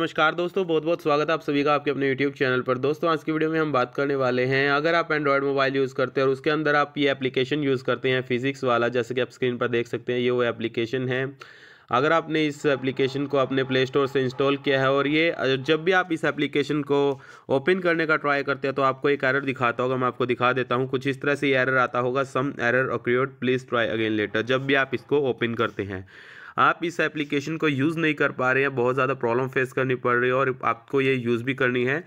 नमस्कार दोस्तों बहुत बहुत स्वागत है आप सभी का आपके अपने यूट्यूब चैनल पर दोस्तों आज की वीडियो में हम बात करने वाले हैं अगर आप Android मोबाइल यूज़ करते हैं और उसके अंदर आप ये एप्लीकेशन यूज़ करते हैं फिजिक्स वाला जैसे कि आप स्क्रीन पर देख सकते हैं ये वो एप्लीकेशन है अगर आपने इस एप्लीकेशन को अपने प्ले स्टोर से इंस्टॉल किया है और ये जब भी आप इस एप्लीकेशन को ओपन करने का ट्राई करते हैं तो आपको एक एरर दिखाता होगा मैं आपको दिखा देता हूँ कुछ इस तरह से एरर आता होगा some error occurred please try again later जब भी आप इसको ओपन करते हैं आप इस एप्लीकेशन को यूज़ नहीं कर पा रहे हैं बहुत ज़्यादा प्रॉब्लम फेस करनी पड़ रही है और आपको ये यूज़ भी करनी है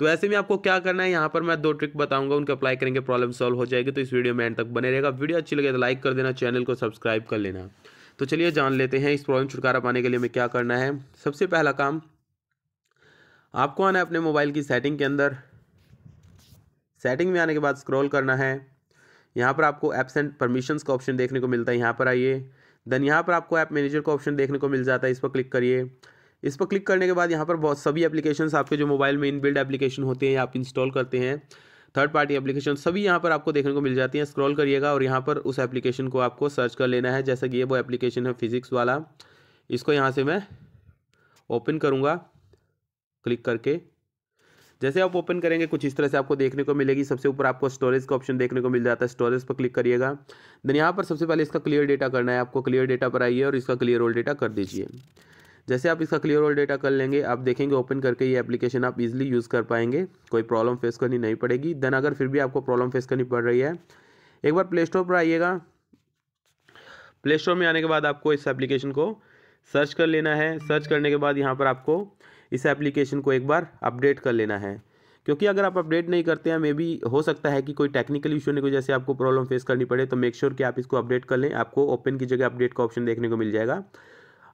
तो ऐसे में आपको क्या करना है यहाँ पर मैं दो ट्रिक बताऊंगा उनके अप्लाई करेंगे प्रॉब्लम सॉल्व हो जाएगी तो इस वीडियो में एंड तक बने रहेगा वीडियो अच्छी लगे तो लाइक कर देना चैनल को सब्सक्राइब कर लेना तो चलिए जान लेते हैं इस प्रॉब्लम छुटकारा पाने के लिए हमें क्या करना है सबसे पहला काम आपको आना है अपने मोबाइल की सेटिंग के अंदर सेटिंग में आने के बाद स्क्रॉल करना है यहाँ पर आपको एप्स एंड परमिशंस का ऑप्शन देखने को मिलता है यहाँ पर आइए देन यहाँ पर आपको ऐप मैनेजर का ऑप्शन देखने को मिल जाता है इस पर क्लिक करिए इस पर क्लिक करने के बाद यहाँ पर बहुत सभी एप्लीकेशन आपके जो मोबाइल में इनबिल्ड एप्लीकेशन होते हैं आप इंस्टॉल करते हैं थर्ड पार्टी एप्लीकेशन सभी यहाँ पर आपको देखने को मिल जाती हैं स्क्रॉल करिएगा और यहाँ पर उस एप्लीकेशन को आपको सर्च कर लेना है जैसा कि ये वो एप्लीकेशन है फिजिक्स वाला इसको यहाँ से मैं ओपन करूँगा क्लिक करके जैसे आप ओपन करेंगे कुछ इस तरह से आपको देखने को मिलेगी सबसे ऊपर आपको स्टोरेज का ऑप्शन देखने को मिल जाता है स्टोरेज पर क्लिक करिएगा देन यहाँ पर सबसे पहले इसका क्लियर डेटा करना है आपको क्लियर डेटा पर आइए और इसका क्लियर ऑल डेटा कर दीजिए जैसे आप इसका क्लियर ऑल डेटा कर लेंगे आप देखेंगे ओपन करके ये एप्लीकेशन आप इजिली यूज़ कर पाएंगे कोई प्रॉब्लम फेस करनी नहीं पड़ेगी देन अगर फिर भी आपको प्रॉब्लम फेस करनी पड़ रही है एक बार प्ले स्टोर पर आइएगा प्ले स्टोर में आने के बाद आपको इस एप्लीकेशन को सर्च कर लेना है सर्च करने के बाद यहाँ पर आपको इस एप्लीकेशन को एक बार अपडेट कर लेना है क्योंकि अगर आप अपडेट नहीं करते हैं मे बी हो सकता है कि कोई टेक्निकल इशू ने वजह जैसे आपको प्रॉब्लम फेस करनी पड़े तो मेक श्योर sure कि आप इसको अपडेट कर लें आपको ओपन की जगह अपडेट का ऑप्शन देखने को मिल जाएगा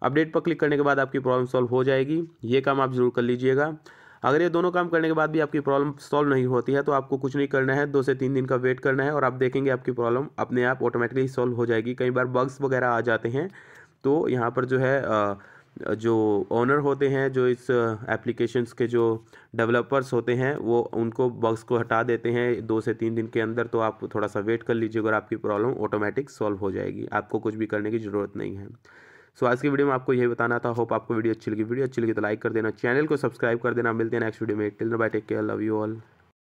अपडेट पर क्लिक करने के बाद आपकी प्रॉब्लम सॉल्व हो जाएगी ये काम आप ज़रूर कर लीजिएगा अगर ये दोनों काम करने के बाद भी आपकी प्रॉब्लम सॉल्व नहीं होती है तो आपको कुछ नहीं करना है दो से तीन दिन का वेट करना है और आप देखेंगे आपकी प्रॉब्लम अपने आप ऑटोमेटिकली सॉल्व हो जाएगी कई बार बग्स वगैरह आ जाते हैं तो यहाँ पर जो है जो ओनर होते हैं जो इस एप्लीकेशंस के जो डेवलपर्स होते हैं वो उनको बग्स को हटा देते हैं दो से तीन दिन के अंदर तो आप थोड़ा सा वेट कर लीजिए अगर आपकी प्रॉब्लम ऑटोमेटिक सॉल्व हो जाएगी आपको कुछ भी करने की ज़रूरत नहीं है सो so, आज की वीडियो में आपको यही बताना था होप आपको वीडियो अच्छी लगी वीडियो अच्छी लगी तो लाइक कर देना चैनल को सब्सक्राइब कर देना मिलते हैं नेक्स्ट वीडियो में till no bye take care love you all